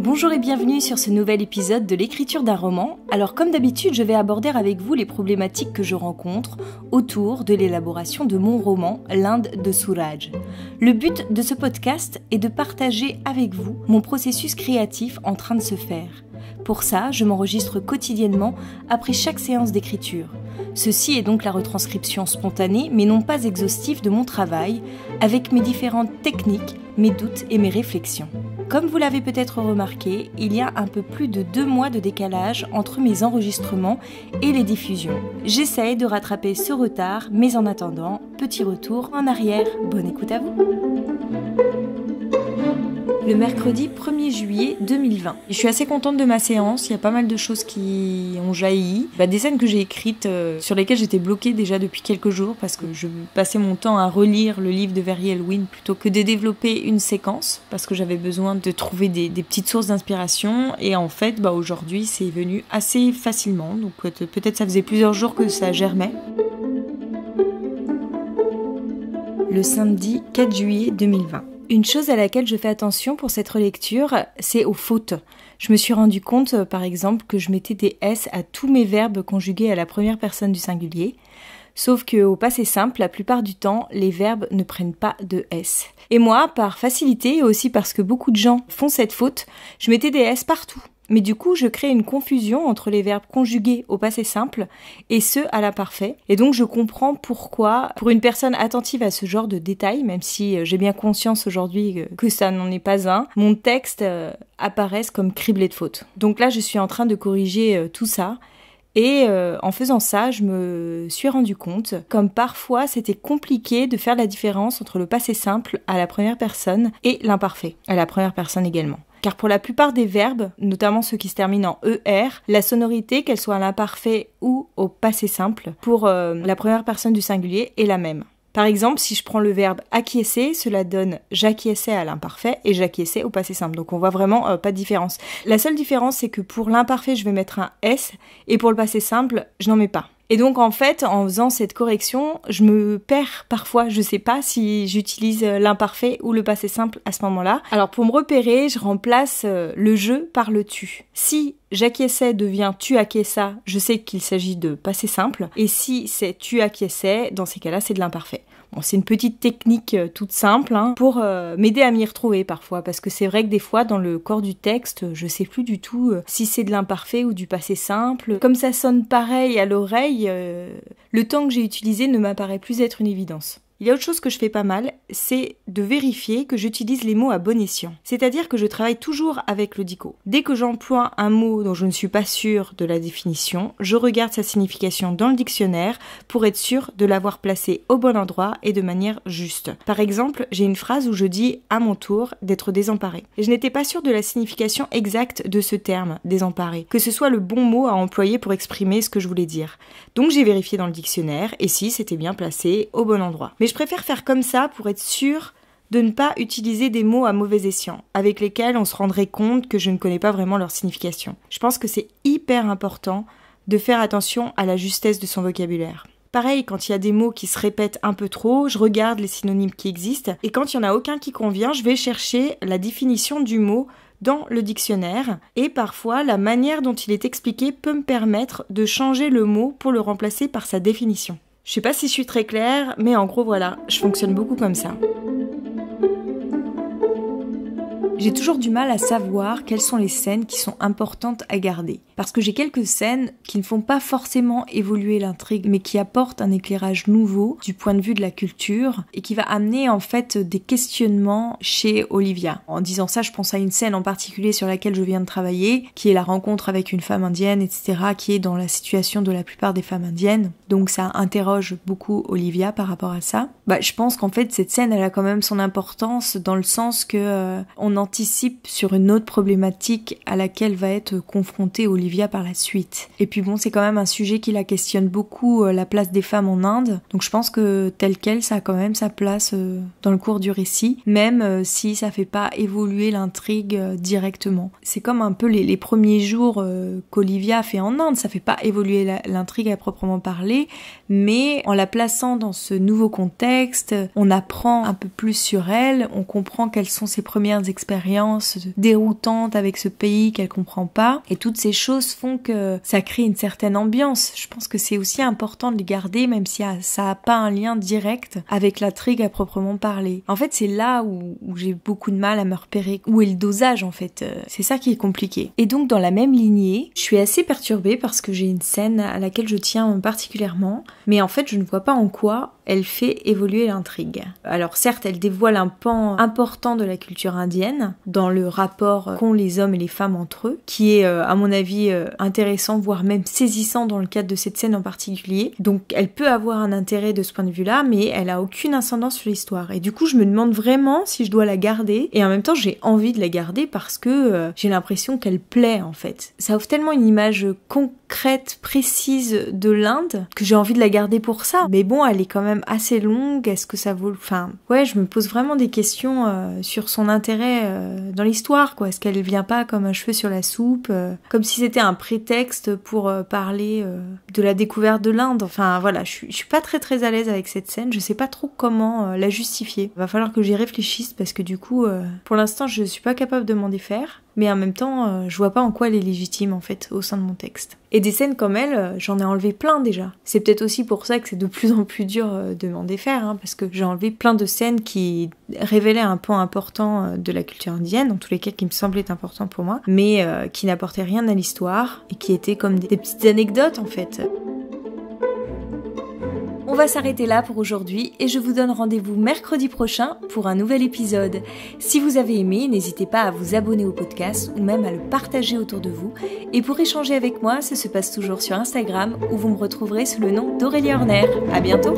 Bonjour et bienvenue sur ce nouvel épisode de l'écriture d'un roman. Alors comme d'habitude, je vais aborder avec vous les problématiques que je rencontre autour de l'élaboration de mon roman L'Inde de Souraj. Le but de ce podcast est de partager avec vous mon processus créatif en train de se faire. Pour ça, je m'enregistre quotidiennement après chaque séance d'écriture. Ceci est donc la retranscription spontanée, mais non pas exhaustive, de mon travail, avec mes différentes techniques, mes doutes et mes réflexions. Comme vous l'avez peut-être remarqué, il y a un peu plus de deux mois de décalage entre mes enregistrements et les diffusions. J'essaye de rattraper ce retard, mais en attendant, petit retour en arrière. Bonne écoute à vous le mercredi 1er juillet 2020. Je suis assez contente de ma séance, il y a pas mal de choses qui ont jailli. Bah, des scènes que j'ai écrites euh, sur lesquelles j'étais bloquée déjà depuis quelques jours parce que je passais mon temps à relire le livre de Verriel Wynne plutôt que de développer une séquence parce que j'avais besoin de trouver des, petites sources d'inspiration et en fait bah, aujourd'hui c'est venu assez facilement donc peut-être ça faisait plusieurs jours que ça germait. Le samedi 4 juillet 2020. Une chose à laquelle je fais attention pour cette relecture, c'est aux fautes. Je me suis rendu compte, euh, par exemple, que je mettais des S à tous mes verbes conjugués à la première personne du singulier. Sauf que au passé simple, la plupart du temps, les verbes ne prennent pas de S. Et moi, par facilité et aussi parce que beaucoup de gens font cette faute, je mettais des S partout mais du coup je crée une confusion entre les verbes conjugués au passé simple et ceux à l'imparfait. Et donc je comprends pourquoi, pour une personne attentive à ce genre de détails, même si euh, j'ai bien conscience aujourd'hui euh, que ça n'en est pas un, mon texte euh, apparaisse comme criblé de fautes. Donc là je suis en train de corriger tout ça. Et en faisant ça, je me suis rendu compte comme parfois c'était compliqué de faire la différence entre le passé simple à la première personne et l'imparfait à la première personne également car pour la plupart des verbes, notamment ceux qui se terminent en ER, la sonorité, qu'elle soit à l'imparfait ou au passé simple, pour euh, la première personne du singulier est la même. Par exemple, si je prends le verbe acquiescer, cela donne j'acquiesçais à l'imparfait et j'acquiesçais au passé simple. Donc on voit vraiment euh, pas de différence. La seule différence, c'est que pour l'imparfait, je vais mettre un S et pour le passé simple, je n'en mets pas. Et donc en fait, en faisant cette correction, je me perds parfois. Je sais pas si j'utilise euh, l'imparfait ou le passé simple à ce moment-là. Alors pour me repérer, je remplace euh, le je par le tu. Si j'acquiesçais devient tu acquiesça, je sais qu'il s'agit de passé simple. Et si c'est tu acquiesçais, dans ces cas-là, c'est de l'imparfait c'est une petite technique euh, toute simple hein, pour euh, m'aider à m'y retrouver parfois, parce que c'est vrai que des fois dans le corps du texte, je sais plus du tout euh, si c'est de l'imparfait ou du passé simple. Comme ça sonne pareil à l'oreille, le temps que j'ai utilisé ne m'apparaît plus être une évidence. Il y a autre chose que je fais pas mal, c'est de vérifier que j'utilise les mots à bon escient. C'est-à-dire que je travaille toujours avec le dico. Dès que j'emploie un mot dont je ne suis pas sûre de la définition, je regarde sa signification dans le dictionnaire pour être sûre de l'avoir placé au bon endroit et de manière juste. Par exemple, j'ai une phrase où je dis à mon tour d'être désemparé. Et je n'étais pas sûre de la signification exacte de ce terme, désemparé, que ce soit le bon mot à employer pour exprimer ce que je voulais dire. Donc j'ai vérifié dans le dictionnaire et si c'était bien placé au bon endroit je préfère faire comme ça pour être sûre de ne pas utiliser des mots à mauvais escient, avec lesquels on se rendrait compte que je ne connais pas vraiment leur signification. Je pense que c'est hyper important de faire attention à la justesse de son vocabulaire. Pareil, quand il y a des mots qui se répètent un peu trop, je regarde les synonymes qui existent, et quand il n'y en a aucun qui convient, je vais chercher la définition du mot dans le dictionnaire, et parfois la manière dont il est expliqué peut me permettre de changer le mot pour le remplacer par sa définition. Je sais pas si je suis très claire, mais en gros voilà, je fonctionne beaucoup comme ça. J'ai toujours du mal à savoir quelles sont les scènes qui sont importantes à garder parce que j'ai quelques scènes qui ne font pas forcément évoluer l'intrigue, mais qui apportent un éclairage nouveau du point de vue de la culture et qui va amener en fait des questionnements chez Olivia. En disant ça, je pense à une scène en particulier sur laquelle je viens de travailler, qui est la rencontre avec une femme indienne, etc., qui est dans la situation de la plupart des femmes indiennes. Donc ça interroge beaucoup Olivia par rapport à ça. Bah, je pense qu'en fait cette scène, elle a quand même son importance dans le sens que euh, on anticipe sur une autre problématique à laquelle va être confrontée Olivia par la suite. Et puis bon, c'est quand même un sujet qui la questionne beaucoup, euh, la place des femmes en Inde. Donc je pense que tel qu'elle, ça a quand même sa place euh, dans le cours du récit, même euh, si ça fait pas évoluer l'intrigue directement. C'est comme un peu les, les premiers jours qu'Olivia fait en Inde, ça fait pas évoluer l'intrigue à proprement parler, mais en la plaçant dans ce nouveau contexte, on apprend un peu plus sur elle, on comprend quelles sont ses premières expériences déroutantes avec ce pays qu'elle comprend pas, et toutes ces choses font que ça crée une certaine ambiance. Je pense que c'est aussi important de les garder, même si ah, ça n'a pas un lien direct avec la trigue à proprement parler. En fait, c'est là où, où j'ai beaucoup de mal à me repérer. Où est le dosage, en fait euh, C'est ça qui est compliqué. Et donc, dans la même lignée, je suis assez perturbée parce que j'ai une scène à laquelle je tiens particulièrement, mais en fait, je ne vois pas en quoi elle fait évoluer l'intrigue. Alors certes, elle dévoile un pan important de la culture indienne dans le rapport qu'ont les hommes et les femmes entre eux, qui est euh, à mon avis euh, intéressant, voire même saisissant dans le cadre de cette scène en particulier. Donc elle peut avoir un intérêt de ce point de vue-là, mais elle a aucune incidence sur l'histoire. Et du coup, je me demande vraiment si je dois la garder. Et en même temps, j'ai envie de la garder parce que euh, j'ai l'impression qu'elle plaît en fait. Ça offre tellement une image concrète concrète, précise de l'Inde, que j'ai envie de la garder pour ça. Mais bon, elle est quand même assez longue, est-ce que ça vaut Enfin, ouais, je me pose vraiment des questions euh, sur son intérêt euh, dans l'histoire, quoi. Est-ce qu'elle vient pas comme un cheveu sur la soupe, euh, comme si c'était un prétexte pour parler de la découverte de l'Inde. Enfin, voilà, je, je suis pas très très à l'aise avec cette scène, je sais pas trop comment la justifier. Va falloir que j'y réfléchisse parce que du coup, pour l'instant, je suis pas capable de m'en défaire mais en même temps, euh, je vois pas en quoi elle est légitime en fait au sein de mon texte. Et des scènes comme elle, euh, j'en ai enlevé plein déjà. C'est peut-être aussi pour ça que c'est de plus en plus dur euh, de m'en défaire, hein, parce que j'ai enlevé plein de scènes qui révélaient un point important de la culture indienne, en tous les cas qui me semblait important pour moi, mais qui n'apportaient rien à l'histoire et qui étaient comme des petites anecdotes en fait. On va s'arrêter là pour aujourd'hui et je vous donne rendez-vous mercredi prochain pour un nouvel épisode. Si vous avez aimé, n'hésitez pas à vous abonner au podcast ou même à le partager autour de vous. Et pour échanger avec moi, ça se passe toujours sur Instagram où vous me retrouverez sous le nom d'Aurélie Horner. À bientôt!